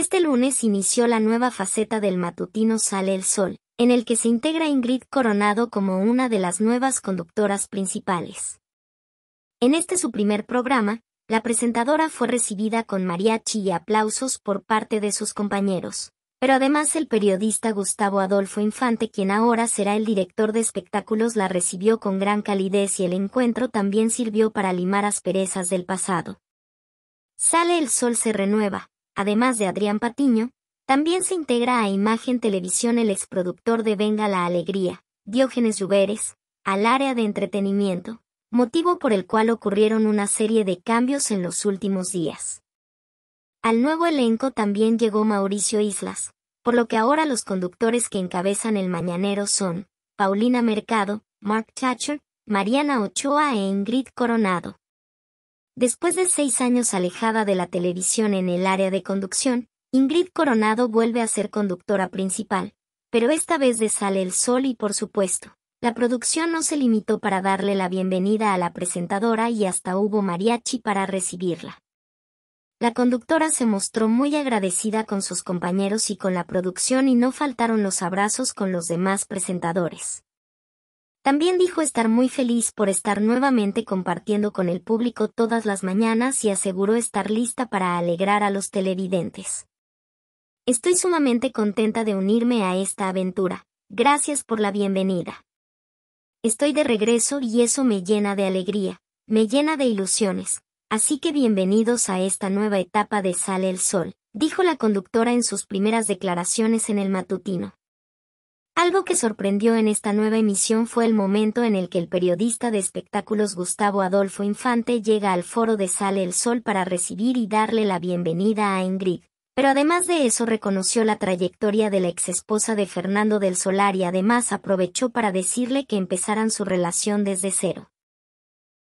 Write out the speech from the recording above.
Este lunes inició la nueva faceta del matutino Sale el Sol, en el que se integra Ingrid Coronado como una de las nuevas conductoras principales. En este su primer programa, la presentadora fue recibida con mariachi y aplausos por parte de sus compañeros, pero además el periodista Gustavo Adolfo Infante, quien ahora será el director de espectáculos, la recibió con gran calidez y el encuentro también sirvió para limar asperezas del pasado. Sale el sol se renueva, además de Adrián Patiño, también se integra a Imagen Televisión el exproductor de Venga la Alegría, Diógenes Lluveres, al área de entretenimiento, motivo por el cual ocurrieron una serie de cambios en los últimos días. Al nuevo elenco también llegó Mauricio Islas, por lo que ahora los conductores que encabezan el mañanero son Paulina Mercado, Mark Thatcher, Mariana Ochoa e Ingrid Coronado. Después de seis años alejada de la televisión en el área de conducción, Ingrid Coronado vuelve a ser conductora principal, pero esta vez desale Sale el Sol y por supuesto, la producción no se limitó para darle la bienvenida a la presentadora y hasta hubo mariachi para recibirla. La conductora se mostró muy agradecida con sus compañeros y con la producción y no faltaron los abrazos con los demás presentadores. También dijo estar muy feliz por estar nuevamente compartiendo con el público todas las mañanas y aseguró estar lista para alegrar a los televidentes. Estoy sumamente contenta de unirme a esta aventura. Gracias por la bienvenida. Estoy de regreso y eso me llena de alegría, me llena de ilusiones. Así que bienvenidos a esta nueva etapa de Sale el Sol, dijo la conductora en sus primeras declaraciones en el matutino. Algo que sorprendió en esta nueva emisión fue el momento en el que el periodista de espectáculos Gustavo Adolfo Infante llega al foro de Sale el Sol para recibir y darle la bienvenida a Ingrid. Pero además de eso reconoció la trayectoria de la ex esposa de Fernando del Solar y además aprovechó para decirle que empezaran su relación desde cero.